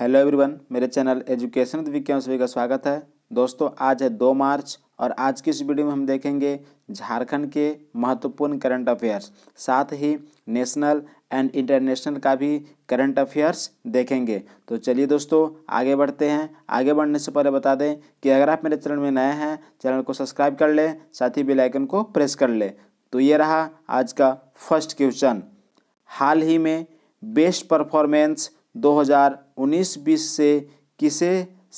hello everyone मेरे channel education विज्ञान सभी का स्वागत है दोस्तों आज है दो मार्च और आज की इस वीडियो में हम देखेंगे झारखंड के महत्वपूर्ण करंट अफेयर्स साथ ही नेशनल एंड इंटरनेशनल का भी करंट अफेयर्स देखेंगे तो चलिए दोस्तों आगे बढ़ते हैं आगे बढ़ने से पहले बता दें कि अगर आप मेरे चैनल में नए हैं चैनल को सब्सक्राइब कर लें साथ ही बेलाइकन को प्रेस कर लें तो ये रहा आज का फर्स्ट क्वेश्चन हाल ही में बेस्ट परफॉर्मेंस उन्नीस बीस से किसे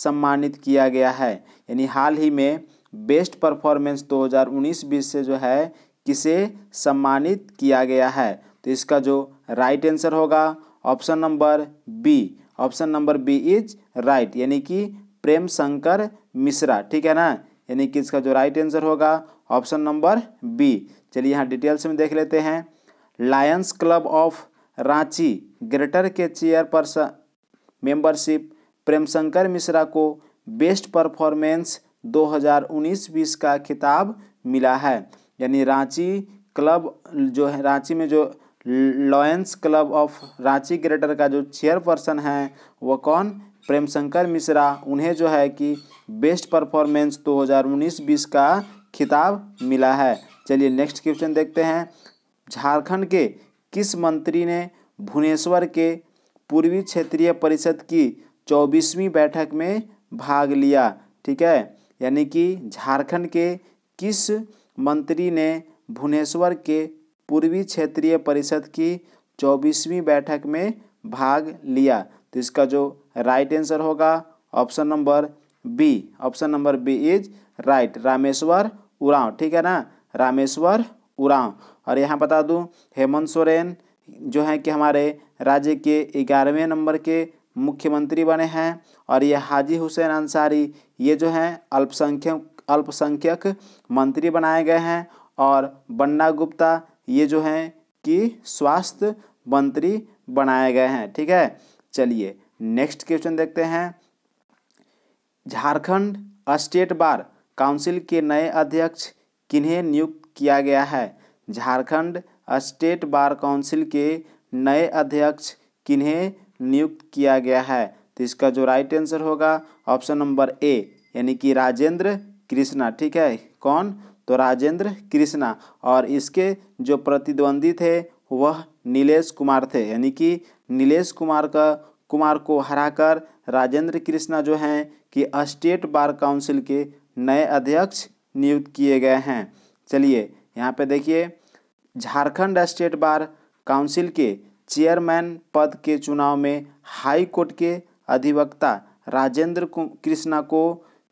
सम्मानित किया गया है यानी हाल ही में बेस्ट परफॉर्मेंस 2019-20 से जो है किसे सम्मानित किया गया है तो इसका जो राइट आंसर होगा option number B option number B is right यानी कि प्रेम शंकर मिश्रा ठीक है ना यानी कि इसका जो राइट आंसर होगा ऑप्शन नंबर बी चलिए यहाँ डिटेल्स में देख लेते हैं Lions club of Ranchi greater के चेयरपर्सन मेंबरशिप प्रेमशंकर मिश्रा को बेस्ट परफॉर्मेंस 2019-20 का खिताब मिला है यानी रांची क्लब जो है रांची में जो Lions club of Ranchi greater का जो चेयरपर्सन है वो कौन प्रेमशंकर मिश्रा उन्हें जो है कि बेस्ट परफॉर्मेंस 2019-20 का खिताब मिला है चलिए नेक्स्ट क्वेश्चन देखते हैं झारखंड के किस मंत्री ने भुवनेश्वर के पूर्वी क्षेत्रीय परिषद की चौबीसवीं बैठक में भाग लिया ठीक है यानी कि झारखंड के किस मंत्री ने भुवनेश्वर के पूर्वी क्षेत्रीय परिषद की चौबीसवीं बैठक में भाग लिया तो इसका जो राइट आंसर होगा option number B option number B is right Rameshwar Oraon ठीक है ना रामेश्वर उरांव और यहाँ बता दूँ हेमंत सोरेन जो हैं कि हमारे राज्य के ग्यारहवें नंबर के मुख्यमंत्री बने हैं और ये हाजी हुसैन अंसारी ये जो हैं अल्पसंख्यक अल्पसंख्यक मंत्री बनाए गए हैं और बन्ना गुप्ता ये जो हैं कि स्वास्थ्य मंत्री बनाए गए हैं ठीक है चलिए नेक्स्ट क्वेश्चन देखते हैं झारखंड स्टेट बार काउंसिल के नए अध्यक्ष किन्हें नियुक्त किया गया है झारखंड स्टेट बार काउंसिल के नए अध्यक्ष किन्हें नियुक्त किया गया है तो इसका जो राइट आंसर होगा ऑप्शन नंबर ए यानी कि राजेंद्र कृष्णा ठीक है कौन तो राजेंद्र कृष्णा और इसके जो प्रतिद्वंदी थे वह नीलेश कुमार थे यानी कि नीलेश कुमार का कुमार को हराकर राजेंद्र कृष्णा जो हैं कि स्टेट बार काउंसिल के नए अध्यक्ष नियुक्त किए गए हैं चलिए यहाँ पे देखिए झारखंड स्टेट बार काउंसिल के चेयरमैन पद के चुनाव में हाई कोर्ट के अधिवक्ता राजेंद्र कृष्णा को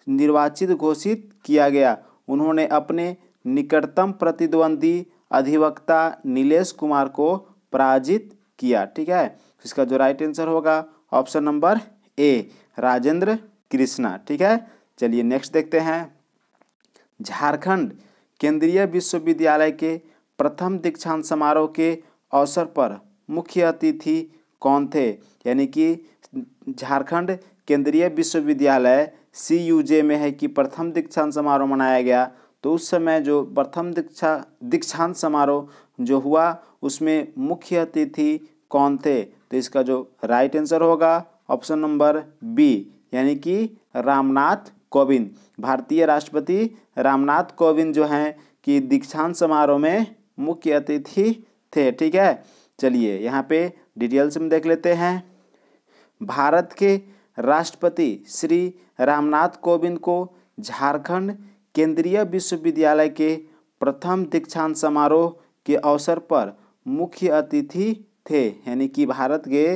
निर्वाचित घोषित किया गया उन्होंने अपने निकटतम प्रतिद्वंदी अधिवक्ता नीलेश कुमार को पराजित किया ठीक है इसका जो राइट आंसर होगा option number A Rajendra Krishna ठीक है चलिए नेक्स्ट देखते हैं झारखंड केंद्रीय विश्वविद्यालय के प्रथम दीक्षांत समारोह के अवसर पर मुख्य अतिथि कौन थे यानी कि झारखंड केंद्रीय विश्वविद्यालय सी जे में है कि प्रथम दीक्षांत समारोह मनाया गया तो उस समय जो प्रथम दीक्षा दीक्षांत समारोह जो हुआ उसमें मुख्य अतिथि कौन थे तो इसका जो राइट आंसर होगा ऑप्शन नंबर बी यानी कि रामनाथ कोविंद भारतीय राष्ट्रपति रामनाथ कोविंद जो हैं कि दीक्षांत समारोह में मुख्य अतिथि थे ठीक है चलिए यहाँ पे डिटेल्स में देख लेते हैं भारत के राष्ट्रपति श्री रामनाथ कोविंद को झारखंड केंद्रीय विश्वविद्यालय के प्रथम दीक्षांत समारोह के अवसर पर मुख्य अतिथि थे यानी कि भारत के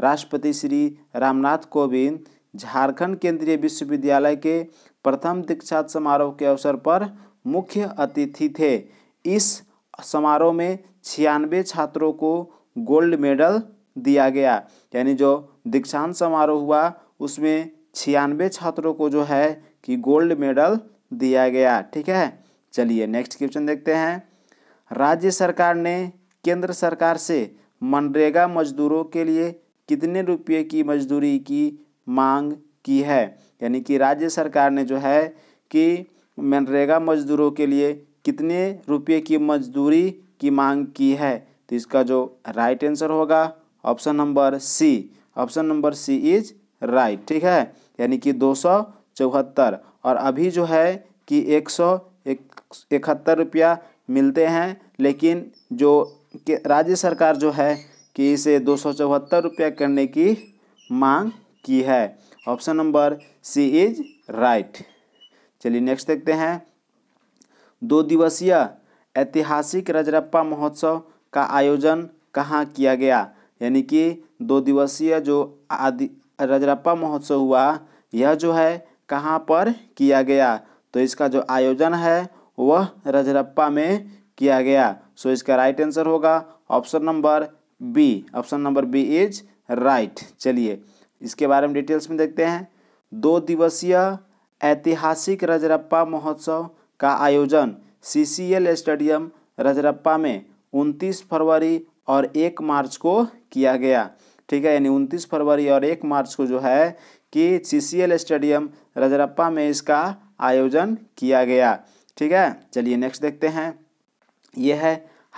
राष्ट्रपति श्री रामनाथ कोविंद झारखंड केंद्रीय विश्वविद्यालय के प्रथम दीक्षांत समारोह के अवसर पर मुख्य अतिथि थे इस समारोह में छियानवे छात्रों को गोल्ड मेडल दिया गया यानी जो दीक्षांत समारोह हुआ उसमें छियानवे छात्रों को जो है कि गोल्ड मेडल दिया गया ठीक है चलिए नेक्स्ट क्वेश्चन देखते हैं राज्य सरकार ने केंद्र सरकार से मनरेगा मजदूरों के लिए कितने रुपये की मजदूरी की मांग की है यानी कि राज्य सरकार ने जो है कि मनरेगा मजदूरों के लिए कितने रुपये की मजदूरी की मांग की है तो इसका जो राइट आंसर होगा option number C option number C is right ठीक है यानी कि दो सौ चौहत्तर और अभी जो है कि एक सौ इकहत्तर रुपया मिलते हैं लेकिन जो राज्य सरकार जो है कि इसे दो सौ चौहत्तर रुपया करने की मांग की है option number C is right चलिए नेक्स्ट देखते हैं दो दिवसीय ऐतिहासिक रजरप्पा महोत्सव का आयोजन कहाँ किया गया यानी कि दो दिवसीय जो आदि रजरप्पा महोत्सव हुआ यह जो है कहाँ पर किया गया तो इसका जो आयोजन है वह रजरप्पा में किया गया सो इसका राइट आंसर होगा option number B option number B is right चलिए इसके बारे में डिटेल्स में देखते हैं दो दिवसीय ऐतिहासिक रजरप्पा महोत्सव का आयोजन सीसीएल स्टेडियम रजरप्पा में 29 फरवरी और 1 मार्च को किया गया ठीक है यानी 29 फरवरी और 1 मार्च को जो है कि सीसीएल स्टेडियम रजरप्पा में इसका आयोजन किया गया ठीक है चलिए नेक्स्ट देखते हैं यह है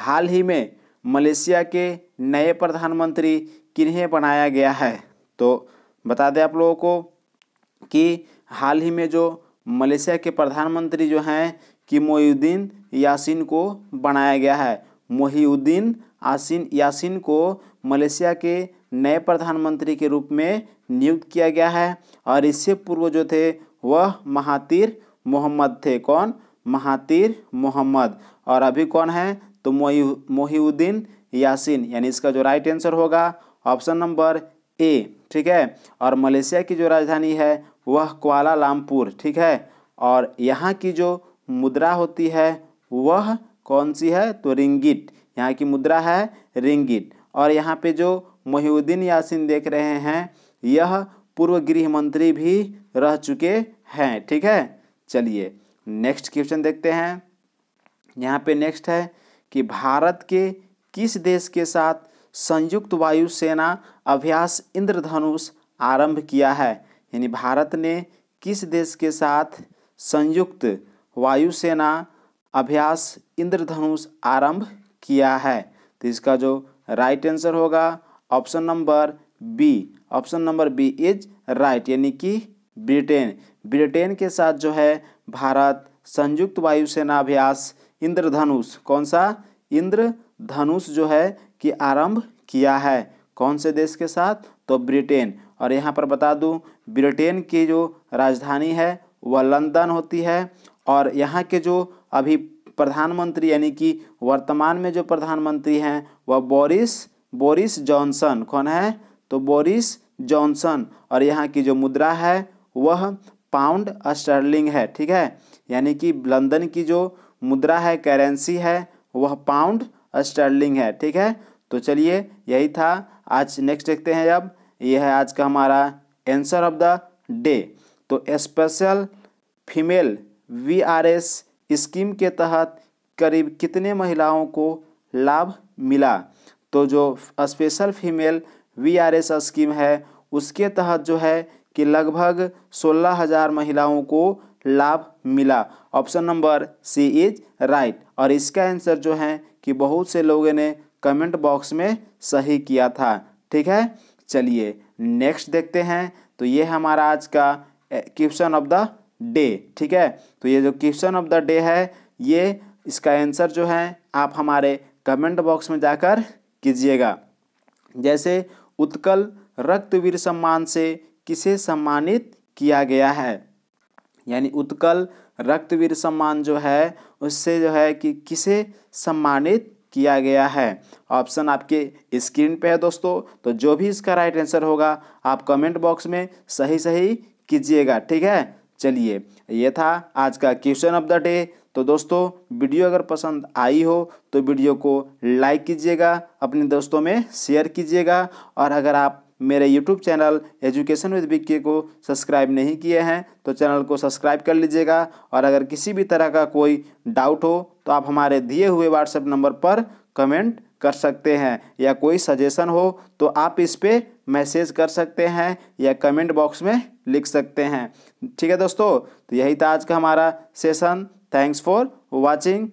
हाल ही में मलेशिया के नए प्रधानमंत्री किन्हें बनाया गया है तो बता दें आप लोगों को कि हाल ही में जो मलेशिया के प्रधानमंत्री जो हैं कि मोयुद्दीन यासिन को बनाया गया है मोहिउद्दीन आसिन यासिन को मलेशिया के नए प्रधानमंत्री के रूप में नियुक्त किया गया है और इससे पूर्व जो थे वह महातिर मोहम्मद थे कौन महातिर मोहम्मद और अभी कौन है तो मोही मोहिउद्दीन यासिन यानी इसका जो राइट आंसर होगा ऑप्शन नंबर ए ठीक है और मलेशिया की जो राजधानी है वह क्वालालमपुर ठीक है और यहाँ की जो मुद्रा होती है वह कौन सी है तो रिंगिट यहाँ की मुद्रा है रिंगिट और यहाँ पे जो मोहिउद्दीन यासिन देख रहे हैं यह पूर्व गृह मंत्री भी रह चुके हैं ठीक है चलिए नेक्स्ट क्वेश्चन देखते हैं यहाँ पे नेक्स्ट है कि भारत के किस देश के साथ संयुक्त वायुसेना अभ्यास इंद्रधनुष आरंभ किया है यानी भारत ने किस देश के साथ संयुक्त वायुसेना अभ्यास इंद्रधनुष आरंभ किया है तो इसका जो राइट आंसर होगा option number B option number B is right यानी कि ब्रिटेन ब्रिटेन के साथ जो है भारत संयुक्त वायुसेना अभ्यास इंद्रधनुष कौन सा इंद्रधनुष जो है कि आरंभ किया है कौन से देश के साथ तो ब्रिटेन और यहाँ पर बता दूँ ब्रिटेन की जो राजधानी है वह लंदन होती है और यहाँ के जो अभी प्रधानमंत्री यानी कि वर्तमान में जो प्रधानमंत्री हैं वह बोरिस बोरिस जॉनसन कौन है तो बोरिस जॉनसन और यहाँ की जो मुद्रा है वह पाउंड स्टर्लिंग है ठीक है यानी कि लंदन की जो मुद्रा है करेंसी है वह पाउंड स्टर्लिंग है ठीक है तो चलिए यही था आज नेक्स्ट देखते हैं अब यह है आज का हमारा आंसर ऑफ द डे तो special female V R S scheme के तहत करीब कितने महिलाओं को लाभ मिला तो जो special female V R S scheme है उसके तहत जो है कि लगभग सोलह हज़ार महिलाओं को लाभ मिला option number C is right और इसका आंसर जो है कि बहुत से लोगों ने कमेंट बॉक्स में सही किया था ठीक है चलिए नेक्स्ट देखते हैं तो ये हमारा आज का क्वेश्चन ऑफ द डे ठीक है तो ये जो क्वेश्चन ऑफ द डे है ये इसका आंसर जो है आप हमारे कमेंट बॉक्स में जाकर कीजिएगा जैसे उत्कल रक्तवीर सम्मान से किसे सम्मानित किया गया है यानी उत्कल रक्तवीर सम्मान जो है उससे जो है कि किसे सम्मानित किया गया है ऑप्शन आपके स्क्रीन पे है दोस्तों तो जो भी इसका राइट आंसर होगा आप कमेंट बॉक्स में सही सही कीजिएगा ठीक है चलिए ये था आज का क्वेश्चन ऑफ द डे तो दोस्तों वीडियो अगर पसंद आई हो तो वीडियो को लाइक कीजिएगा अपने दोस्तों में शेयर कीजिएगा और अगर आप मेरे यूट्यूब चैनल एजुकेशन विद बिक्के को सब्सक्राइब नहीं किए हैं तो चैनल को सब्सक्राइब कर लीजिएगा और अगर किसी भी तरह का कोई डाउट हो तो आप हमारे दिए हुए व्हाट्सएप नंबर पर कमेंट कर सकते हैं या कोई सजेशन हो तो आप इस पर मैसेज कर सकते हैं या कमेंट बॉक्स में लिख सकते हैं ठीक है दोस्तों तो यही था आज का हमारा सेशन थैंक्स फॉर वॉचिंग